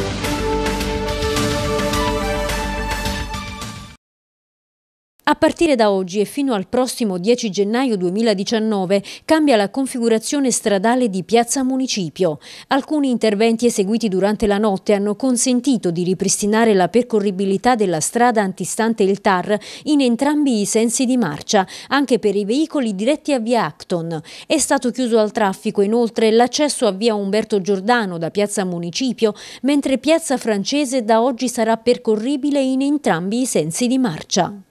Thank you. A partire da oggi e fino al prossimo 10 gennaio 2019 cambia la configurazione stradale di Piazza Municipio. Alcuni interventi eseguiti durante la notte hanno consentito di ripristinare la percorribilità della strada antistante il TAR in entrambi i sensi di marcia, anche per i veicoli diretti a via Acton. È stato chiuso al traffico inoltre l'accesso a via Umberto Giordano da Piazza Municipio, mentre Piazza Francese da oggi sarà percorribile in entrambi i sensi di marcia.